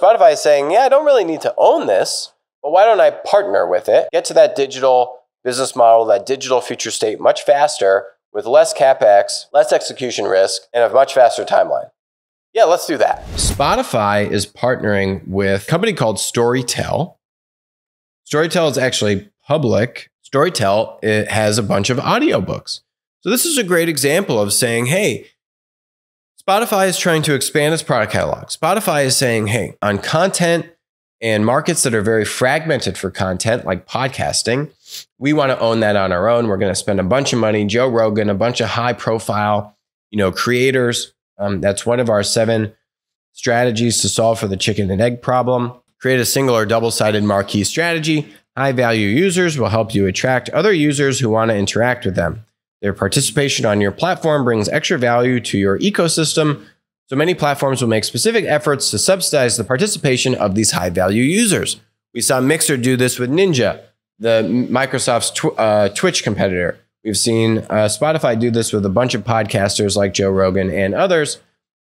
Spotify is saying, yeah, I don't really need to own this, but why don't I partner with it? Get to that digital business model, that digital future state much faster with less capex, less execution risk, and a much faster timeline. Yeah, let's do that. Spotify is partnering with a company called Storytel. Storytel is actually public. Storytel it has a bunch of audiobooks. So this is a great example of saying, hey, Spotify is trying to expand its product catalog. Spotify is saying, hey, on content and markets that are very fragmented for content, like podcasting, we want to own that on our own. We're going to spend a bunch of money. Joe Rogan, a bunch of high profile, you know, creators. Um, that's one of our seven strategies to solve for the chicken and egg problem. Create a single or double sided marquee strategy. High value users will help you attract other users who want to interact with them. Their participation on your platform brings extra value to your ecosystem, so many platforms will make specific efforts to subsidize the participation of these high value users. We saw Mixer do this with Ninja, the Microsoft's tw- uh, Twitch competitor. We've seen uh, Spotify do this with a bunch of podcasters like Joe Rogan and others.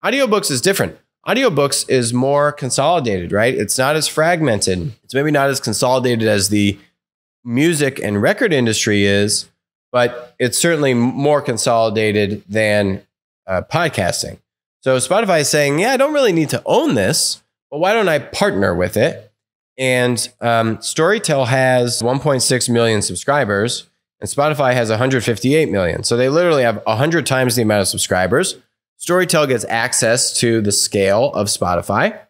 Audiobooks is different. Audiobooks is more consolidated, right? It's not as fragmented. It's maybe not as consolidated as the music and record industry is, but it's certainly more consolidated than uh, podcasting. So Spotify is saying, yeah, I don't really need to own this, but why don't I partner with it? And um, Storytel has 1.6 million subscribers, and Spotify has 158 million. So they literally have 100 times the amount of subscribers. Storytel gets access to the scale of Spotify.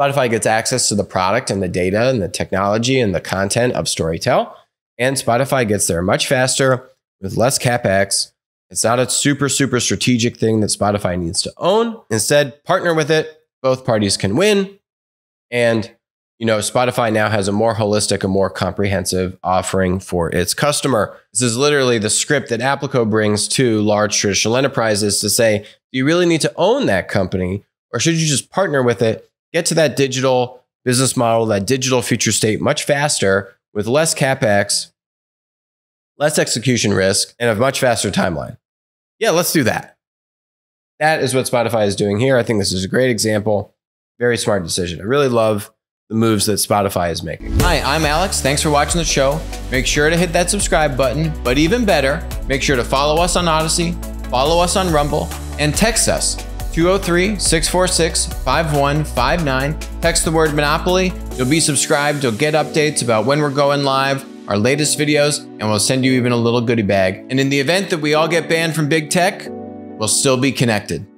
Spotify gets access to the product and the data and the technology and the content of Storytel. And Spotify gets there much faster with less capex. It's not a super, super strategic thing that Spotify needs to own. Instead, partner with it. Both parties can win. And, you know, Spotify now has a more holistic, a more comprehensive offering for its customer. This is literally the script that Applico brings to large traditional enterprises to say, do you really need to own that company? Or should you just partner with it, get to that digital business model, that digital future state much faster with less capex less execution risk, and a much faster timeline. Yeah, let's do that. That is what Spotify is doing here. I think this is a great example. Very smart decision. I really love the moves that Spotify is making. Hi, I'm Alex. Thanks for watching the show. Make sure to hit that subscribe button, but even better, make sure to follow us on Odyssey, follow us on Rumble, and text us 203 646 5159. Text the word Monopoly. You'll be subscribed. You'll get updates about when we're going live our latest videos, and we'll send you even a little goodie bag. And in the event that we all get banned from big tech, we'll still be connected.